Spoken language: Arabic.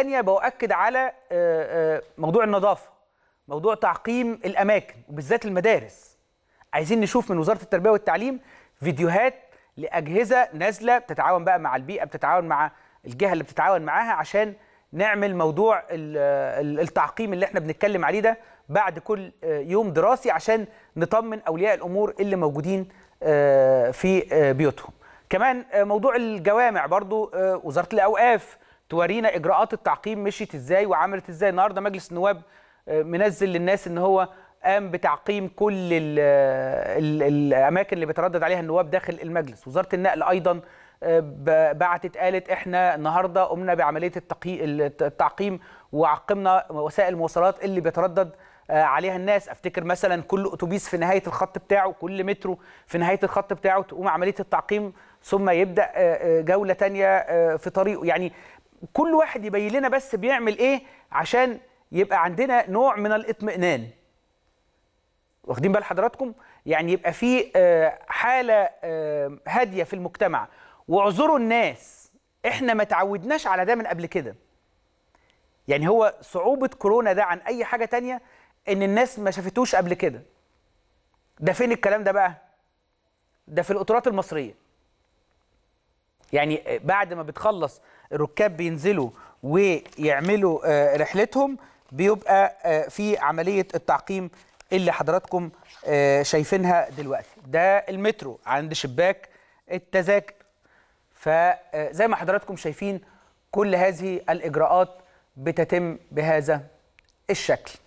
ثانيه باؤكد على آه، آه، موضوع النظافه موضوع تعقيم الاماكن وبالذات المدارس عايزين نشوف من وزاره التربيه والتعليم فيديوهات لاجهزه نازله بتتعاون بقى مع البيئه بتتعاون مع الجهه اللي بتتعاون معاها عشان نعمل موضوع التعقيم اللي احنا بنتكلم عليه ده بعد كل آه، يوم دراسي عشان نطمن اولياء الامور اللي موجودين في بيوتهم كمان موضوع الجوامع برضو وزاره الاوقاف تورينا اجراءات التعقيم مشيت ازاي وعملت ازاي النهارده مجلس النواب آه، منزل للناس ان هو قام بتعقيم كل الـ آه، الـ الاماكن اللي بيتردد عليها النواب داخل المجلس وزاره النقل ايضا آه، بعتت قالت احنا النهارده قمنا بعمليه التعقيم وعقمنا وسائل المواصلات اللي بيتردد عليها الناس افتكر مثلا كل اتوبيس في نهايه الخط بتاعه كل مترو في نهايه الخط بتاعه تقوم عمليه التعقيم ثم يبدا جوله ثانيه في طريقه يعني كل واحد يبين لنا بس بيعمل ايه عشان يبقى عندنا نوع من الاطمئنان واخدين بال حضراتكم يعني يبقى في آه، حاله آه، هاديه في المجتمع واعذروا الناس احنا ما تعودناش على ده من قبل كده يعني هو صعوبه كورونا ده عن اي حاجه تانية ان الناس ما شافتوش قبل كده ده فين الكلام ده بقى ده في القطارات المصريه يعني بعد ما بتخلص الركاب بينزلوا ويعملوا آه، رحلتهم بيبقى آه، في عمليه التعقيم اللي حضراتكم آه، شايفينها دلوقتي ده المترو عند شباك التذاكر فزي ما حضراتكم شايفين كل هذه الاجراءات بتتم بهذا الشكل